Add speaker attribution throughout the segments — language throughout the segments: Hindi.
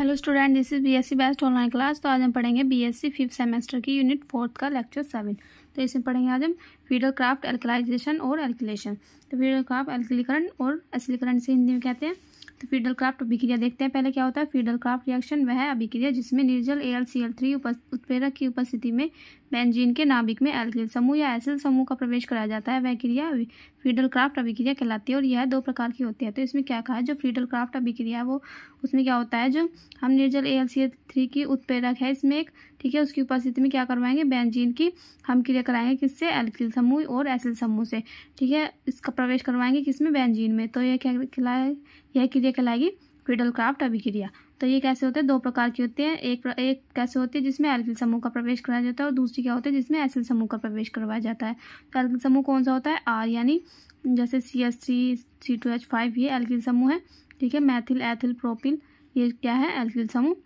Speaker 1: hello student this is BSc best online class तो आज हम पढ़ेंगे बीएससी फिफ्थ सेमेस्टर की यूनिट फोर्थ का लेक्चर सेवन तो इसमें पढ़ेंगे आज हम फीडल क्राफ्ट एल्कलाइजेशन और एल्कुलेशन तो फीडल क्राफ्ट एल्किलीकरण और एसिलीकरण से हिंदी में कहते हैं तो फीडल क्राफ्ट अभिक्रिया देखते हैं पहले क्या होता है फीडल क्राफ्ट रिएक्शन वह अभिक्रिया जिसमें निर्जल A L C L three उत्प्रेरक की उपस्थिति में बेंजीन के नाभिक में एल्किल समूह या एसिल समूह का प्रवेश कराया जाता है वह क्रिया फ्रीडल क्राफ्ट अभिक्रिया कहलाती है और यह दो प्रकार की होती है तो इसमें क्या कहा है जो फ्रीडल क्राफ्ट अभिक्रिया है वो उसमें क्या होता है जो हम निर्जल ए थ्री की उत्प्रेरक है इसमें एक ठीक है उसकी उपस्थिति में क्या करवाएंगे बेंजीन की हम क्रिया कराएंगे किससे एल्किल समूह और एसिल समूह से ठीक है इसका प्रवेश करवाएंगे किसमें बेंजीन में तो यह क्या कहलाए यह क्रिया कहलाएगी फ्रीडल क्राफ्ट अभिक्रिया तो ये कैसे होते हैं दो प्रकार की होती है एक एक कैसे होती है जिसमें एल्किल समूह का प्रवेश कराया जाता है और दूसरी क्या होती है जिसमें एसिल समूह का प्रवेश करवाया जाता है तो एल्किल समूह कौन सा होता है आर यानी जैसे C S C C two H five ये एल्किल समूह है ठीक है मैथिल एथिल प्रोपिल ये क्या है एल्किल समूह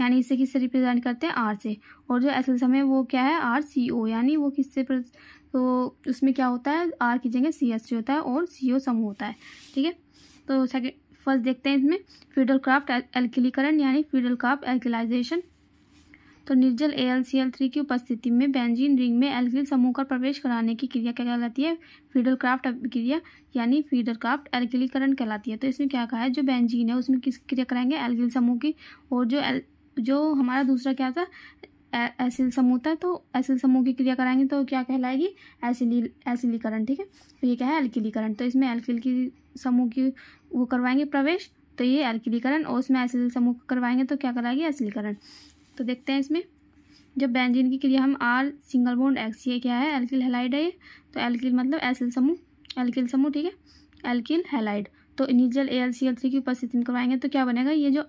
Speaker 1: यानी इसे किससे रिप्रेजेंट करते हैं आर से और जो एस एल समय वो क्या है आर सी ओ यानी वो किससे तो उसमें क्या होता है आर की जगह सी एस सी होता है और सी ओ समूह होता है ठीक है तो सेकेंड फर्स्ट देखते हैं इसमें फ्यूडल क्राफ्ट एल्किलीकरण यानी फ्यूडल क्राफ्ट एल्किलाइजेशन तो निर्जल A L C L three की उपस्थिति में बेंजीन रिंग में एल्किल समूह का प्रवेश कराने की क्रिया क्या कहलाती है फीडल क्राफ्ट क्रिया यानी फीडर क्राफ्ट एल्किलीकरण कहलाती है तो इसमें क्या कहा है जो बेंजीन है उसमें किस क्रिया कराएंगे एल्किल समूह की और जो एल जो हमारा दूसरा क्या था एसिल समूह था तो एसिल समूह की क्रिया कराएंगे तो क्या कहलाएगी एसिली एसिलीकरण ठीक है तो ये क्या है एल्किलीकरण तो इसमें एल्किल की समूह की वो करवाएंगे प्रवेश तो ये एल्किलीकरण और उसमें एसिल समूह करवाएंगे तो क्या कराएगी एसिलीकरण तो देखते हैं इसमें जब बेंजीन की क्रिया हम आर सिंगल बोन्ड एक्स ये क्या है एल्किल हेलाइड है ये तो एल्किल मतलब एसिल समूह एल्किल समूह ठीक है एल्किल हेलाइड तो इनिजल A L C L three की उपस्थिति में करवाएंगे तो क्या बनेगा ये जो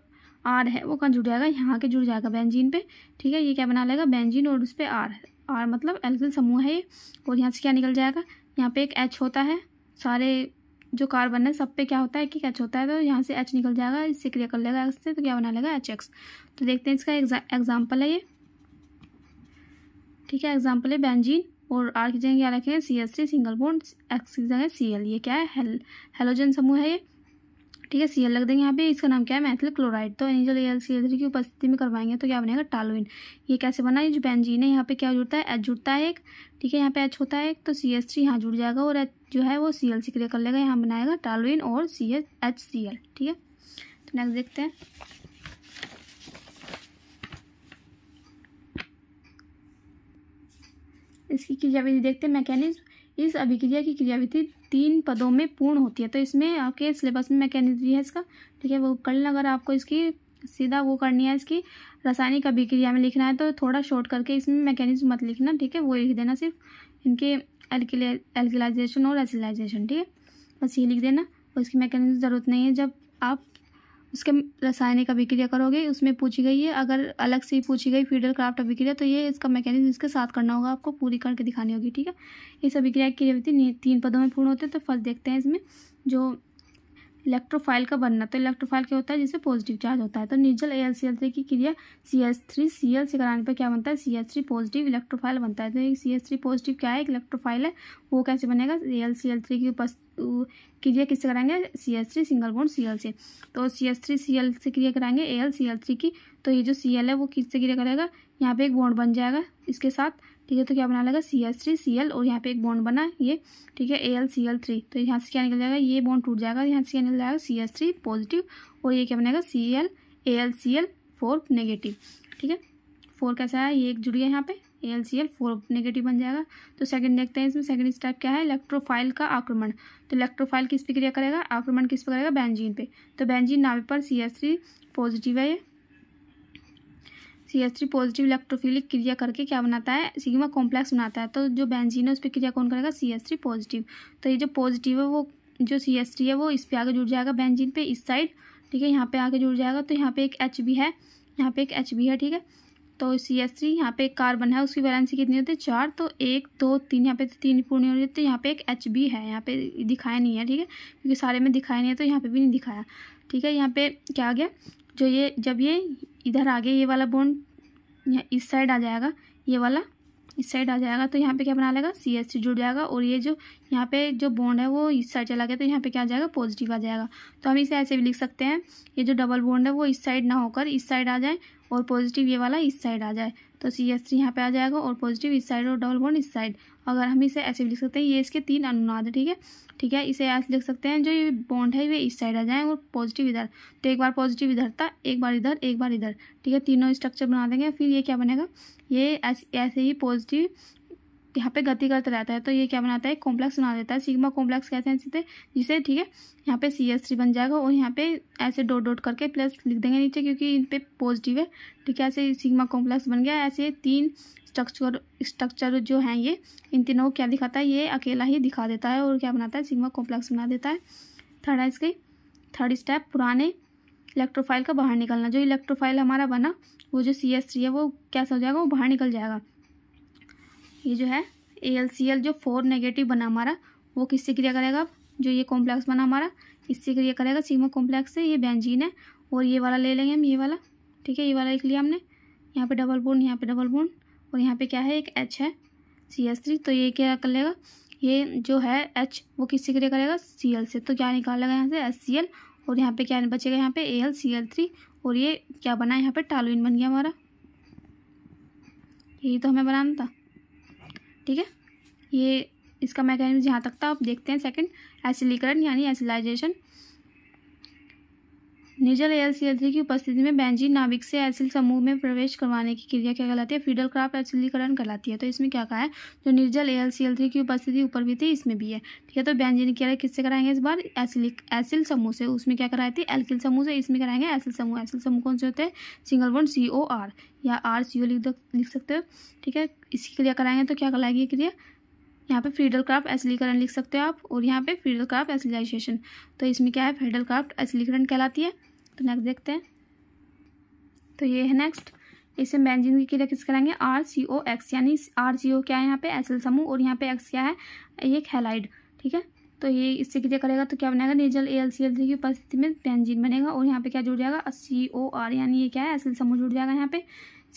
Speaker 1: आर है वो कहाँ जुड़ जाएगा यहाँ के जुड़ जाएगा बेंजीन पे ठीक है ये क्या बना लेगा बेंजीन और उस पर आर आर मतलब एल्किल समूह है ये और यहाँ से क्या निकल जाएगा यहाँ पे एक एच होता है सारे जो कार्बन है सब पे क्या होता है कि एच होता है तो यहाँ से एच निकल जाएगा इससे क्रिया कर लेगा एक्स से तो क्या बना लेगा एच एक्स तो देखते हैं इसका एग्जाम्पल है ये ठीक है एग्जाम्पल है बैनजीन और आर की जगह क्या रखें C S C single bond X की जगह सी एल ये क्या है हेलोजन समूह है ये ठीक है सी लग देंगे यहाँ पे इसका नाम क्या है मैथिल क्लोराइड तो एनिजल एल सी एल की उपस्थिति में करवाएंगे तो क्या बनेगा टालोइन ये कैसे बना ये जो बेंजीन है यहाँ पे क्या जुड़ता है एच जुड़ता है एक ठीक है यहाँ पे एच होता है एक तो सी एस थ्री यहाँ जुड़ जाएगा और एच जो है वो सी एल सी क्रिया कर लेगा यहाँ बनाएगा टालोइन और C H H C L ठीक है तो नेक्स्ट देखते हैं इसकी क्रियाविधि देखते हैं मैकेनिज्म इस अभिक्रिया की क्रियाविधि तीन पदों में पूर्ण होती है तो इसमें आपके सिलेबस में मैकेनिज्म है इसका ठीक है वो कल अगर आपको इसकी सीधा वो करनी है इसकी रासायनिक अभिक्रिया में लिखना है तो थोड़ा शॉर्ट करके इसमें मैकेनिज्म मत लिखना ठीक है वो लिख देना सिर्फ इनके एल्किले एल्किलाइजेशन और एसिलाइजेशन ठीक है बस ये लिख देना और इसकी मैकेनिज्म ज़रूरत नहीं है जब आप उसके रासायनिक अभिक्रिया करोगे उसमें पूछी गई है अगर अलग से पूछी गई फीडर क्राफ्ट अभिक्रिया तो ये इसका मैकेनिज्म इसके साथ करना होगा आपको पूरी करके दिखानी होगी ठीक है इस अभिक्रिया की क्रियाविधि तीन पदों में पूर्ण होते हैं तो फर्स्ट देखते हैं इसमें जो इलेक्ट्रोफाइल का बनना तो इलेक्ट्रोफाइल क्या होता है जिससे पॉजिटिव चार्ज होता है तो निर्जल A L C L three की क्रिया C S three C L से कराने पर क्या बनता है C S three positive electrophile बनता है तो सी एस थ्री पॉजिटिव क्या है एक इलेक्ट्रोफाइल है वो कैसे बनेगा A L C L three की उपस्थित क्रिया किससे कराएंगे C S three single bond C L से तो C S three C L से क्रिया कराएंगे A L C L three की तो ये जो सी एल है वो किससे क्रिया करेगा यहाँ पे एक बॉन्ड बन जाएगा इसके साथ ठीक है तो क्या बना लगा C S three C L और यहाँ पे एक बॉन्ड बना ये ठीक है A L C L three तो यहाँ से क्या निकल जाएगा ये बॉन्ड टूट जाएगा यहाँ से क्या निकल जाएगा सी एस थ्री पॉजिटिव और ये क्या बनेगा C L A L C L four negative ठीक है फोर कैसा आया ये एक जुड़ गया यहाँ पे L C L four negative बन जाएगा तो सेकंड देखते हैं इसमें सेकंड स्टेप क्या है इलेक्ट्रोफाइल का आक्रमण तो इलेक्ट्रोफाइल किस पे क्रिया करेगा आक्रमण किस पे करेगा बेंजीन पे तो बेंजीन नावे पर सी एस थ्री पॉजिटिव है ये C S three positive electrophilic क्रिया करके क्या बनाता है सिग्मा कॉम्प्लेक्स बनाता है तो जो बेंजीन है उस पर क्रिया कौन करेगा सी एस थ्री पॉजिटिव तो ये जो पॉजिटिव है वो जो सी एस थ्री है वो इस पर आगे जुड़ जाएगा बेंजीन पे इस साइड ठीक है यहाँ पे आगे जुड़ जाएगा तो यहाँ पे एक एच भी है यहाँ पे एक एच भी है ठीक है तो सी एस थ्री यहाँ पे एक कार्बन है उसकी वैलेंसी कितनी होती है चार तो एक दो तीन यहाँ पे तो तीन पूर्णी हो है यहाँ पे एक एच बी है यहाँ पे दिखाया नहीं है ठीक है क्योंकि सारे में दिखाया नहीं है तो यहाँ पे भी नहीं दिखाया ठीक है यहाँ पे क्या आ गया जो ये जब ये इधर आ गया ये वाला बोन इस साइड आ जाएगा ये वाला इस साइड आ जाएगा तो यहाँ पे क्या बना लेगा सी एस सी जुड़ जाएगा और ये जो यहाँ पे जो बॉन्ड है वो इस साइड चला गया तो यहाँ पे क्या आ जाएगा पॉजिटिव आ जाएगा तो हम इसे ऐसे भी लिख सकते हैं ये जो डबल बॉन्ड है वो इस साइड ना होकर इस साइड आ जाए और पॉजिटिव ये वाला इस साइड आ जाए तो सी एस थ्री यहाँ पर आ जाएगा और पॉजिटिव इस साइड और डबल बॉन्ड इस साइड अगर हम इसे ऐसे भी लिख सकते हैं ये इसके तीन अनुनाद है ठीक है ठीक है इसे ऐसे लिख सकते हैं जो ये बॉन्ड है वे इस साइड आ जाएँ और पॉजिटिव इधर तो एक बार पॉजिटिव इधर था एक बार इधर एक बार इधर ठीक है तीनों स्ट्रक्चर बना देंगे फिर ये क्या बनेगा ये ऐसे ही पॉजिटिव यहाँ पे गति करता रहता है तो ये क्या बनाता है कॉम्प्लेक्स बना देता है सिग्मा कॉम्प्लेक्स कहते हैं जिसे जिसे ठीक है यहाँ पे सी एस थ्री बन जाएगा और यहाँ पे ऐसे डॉट डॉट करके प्लस लिख देंगे नीचे क्योंकि इन पर पॉजिटिव है ठीक है ऐसे सिग्मा कॉम्प्लेक्स बन गया ऐसे तीन स्ट्रक्चर स्ट्रक्चर जो हैं ये इन तीनों को क्या दिखाता है ये अकेला ही दिखा देता है और क्या बनाता है सिग्मा कॉम्प्लेक्स बना देता है थर्ड है इसके थर्ड स्टेप पुराने इलेक्ट्रोफाइल का बाहर निकलना जो इलेक्ट्रोफाइल हमारा बना वो जो सी एस थ्री है वो कैसा हो जाएगा वो बाहर निकल जाएगा ये जो है ए एल सी एल जो फोर नेगेटिव बना हमारा वो किससे क्रिया करेगा अब जो ये कॉम्प्लेक्स बना हमारा इससे क्रिया करेगा सीमा कॉम्प्लेक्स से ये बेंजीन है और ये वाला ले लेंगे हम ये वाला ठीक है ये वाला लिख लिया हमने यहाँ पे डबल बोन यहाँ पे डबल बोन और यहाँ पे क्या है एक एच है सी एस थ्री तो ये क्या कर लेगा ये जो है एच वो किससे क्रिया करेगा सी एल से तो क्या निकालेगा यहाँ से एस सी एल और यहाँ पे क्या बचेगा यहाँ पे A L C L three और ये क्या बना यहाँ पे टालोइन बन गया हमारा यही तो हमें बनाना था ठीक है ये इसका मैकेनिज्म यहाँ तक था आप देखते हैं सेकंड एसिलीकरण यानी एसिलाइजेशन निर्जल एल सी एल थ्री की उपस्थिति में बैंजी नाविक से एसिल समूह में प्रवेश करवाने की क्रिया क्या कहलाती है फीडल क्राफ्ट एसिलीकरण कहलाती है तो इसमें क्या कहा है जो निर्जल एल सी एल थ्री की उपस्थिति ऊपर भी थी इसमें भी है ठीक है तो बेंजीन है किससे कराएंगे इस बार एसिलिक एसिल समूह से उसमें क्या कराई थी एल्किल समूह से इसमें कराएंगे एसिल समूह एसिल समूह कौन से होते हैं single one C O R या आर सी ओ लिख लिख सकते हो ठीक है इसकी क्रिया कराएंगे तो क्या कहलाएगी क्रिया यहाँ पे फ्रीडल क्राफ्ट एसिलीकरण लिख सकते हो आप और यहाँ पे फ्रीडल क्राफ्ट एसिलाइजेशन तो इसमें क्या है फ्रीडल क्राफ्ट एसिलीकरण कहलाती है तो नेक्स्ट देखते हैं तो ये है नेक्स्ट इसे बेंजीन की क्रिया किस कराएंगे आर सी ओ एक्स यानी आर सी ओ क्या है यहाँ पे एसिल समूह और यहाँ पे एक्स क्या है ये हेलाइड ठीक है तो ये इससे क्रिया करेगा तो क्या बनेगा निर्जल ए एल सी एल की उपस्थिति में बेंजीन बनेगा और यहाँ पे क्या जुड़ जाएगा सी ओ आर यानी ये क्या है एसिल समूह जुड़ जाएगा यहाँ पे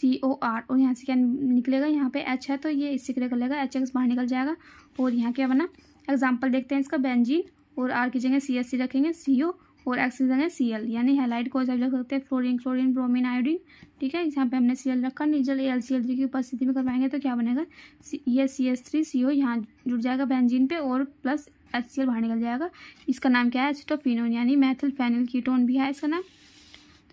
Speaker 1: सी ओ आर और यहाँ से क्या निकलेगा यहाँ पे एच है तो ये इससे क्रिया कर लेगा एच एक्स बाहर निकल जाएगा और यहाँ क्या बना एग्जाम्पल देखते हैं इसका बेंजीन और आर की जगह सी एस सी रखेंगे सी ओ और ऑक्सीजन है सीएल यानी हेलाइट को जब लग सकते हैं फ्लोरिन क्लोरिन ब्रोमिन आयोडीन ठीक है यहाँ पे हमने सी एल रखा नीजल A L C L three की उपस्थिति में करवाएंगे तो क्या बनेगा ये सी एस थ्री सी ओ यहाँ जुड़ जाएगा बेंजीन पे और प्लस एच सी एल बाहर निकल जाएगा इसका नाम क्या है एसिटोफिनोन यानी मैथिल फैनिल कीटोन भी है इसका नाम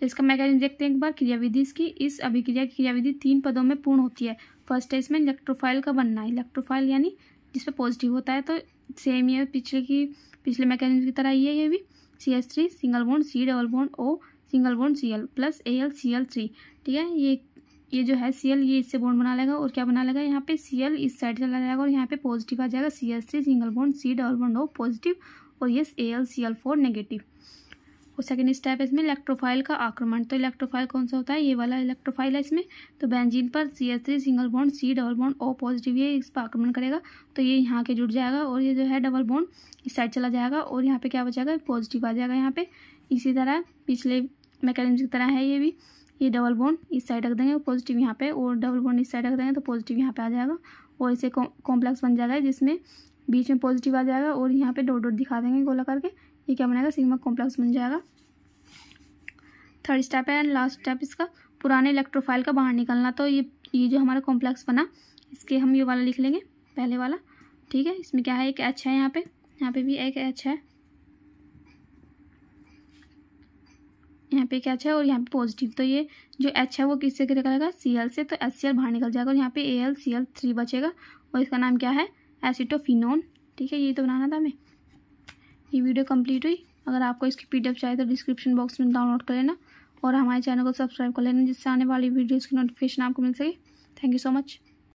Speaker 1: तो इसका मैकेनिज्म देखते हैं एक बार क्रियाविधि इसकी इस अभिक्रिया की क्रियाविधि तीन पदों में पूर्ण होती है फर्स्ट है इसमें इलेक्ट्रोफाइल का बनना है इलेक्ट्रोफाइल यानी जिस पर पॉजिटिव होता है तो सेम ये पिछले की पिछले मैकेनिज्म की तरह ही है ये भी C S three single bond C double bond O single bond C L plus A L C L three ठीक है ये ये जो है सी एल ये इससे बोन बना लेगा और क्या बना लेगा यहाँ पे सी एल इस साइड चला जाएगा और यहाँ पे पॉजिटिव आ जाएगा C S three single bond C double bond O positive और यस A L C L four negative और सेकेंड स्टेप है इसमें इलेक्ट्रोफाइल का आक्रमण तो इलेक्ट्रोफाइल कौन सा होता है ये वाला इलेक्ट्रोफाइल है इसमें तो बेंजीन पर C S three single bond C double bond O positive ये इस पर आक्रमण करेगा तो ये यहाँ के जुड़ जाएगा और ये जो है डबल बॉन्ड इस साइड चला जाएगा और यहाँ पे क्या हो जाएगा पॉजिटिव आ जाएगा यहाँ पे इसी तरह पिछले मैकेनिज्म की तरह है ये भी ये डबल बॉन्ड इस साइड रख देंगे पॉजिटिव यहाँ पे और डबल बॉन्ड इस साइड रख देंगे तो पॉजिटिव यहाँ पे आ जाएगा और इसे कॉम्प्लेक्स बन जाएगा जिसमें बीच में पॉजिटिव आ जाएगा और यहाँ पे डॉट डॉट दिखा देंगे गोला करके ये क्या बनेगा सिग्मा कॉम्प्लेक्स बन जाएगा थर्ड स्टेप है एंड लास्ट स्टेप इसका पुराने इलेक्ट्रोफाइल का बाहर निकलना तो ये ये जो हमारा कॉम्प्लेक्स बना इसके हम ये वाला लिख लेंगे पहले वाला ठीक है इसमें क्या है एक एच है यहाँ पे यहाँ पे भी एक एच है यहाँ पे क्या है और यहाँ पे पॉजिटिव तो ये जो एच है वो किससे निकलेगा सी एल से तो एच सी एल बाहर निकल जाएगा और यहाँ पे A L C L three बचेगा और इसका नाम क्या है एसिटोफिनोन ठीक है ये तो बनाना था हमें ये वीडियो कंप्लीट हुई अगर आपको इसकी पीडीएफ चाहिए तो डिस्क्रिप्शन बॉक्स में डाउनलोड कर लेना और हमारे चैनल को सब्सक्राइब कर लेना जिससे आने वाली वीडियोज़ की नोटिफिकेशन आपको मिल सके थैंक यू सो मच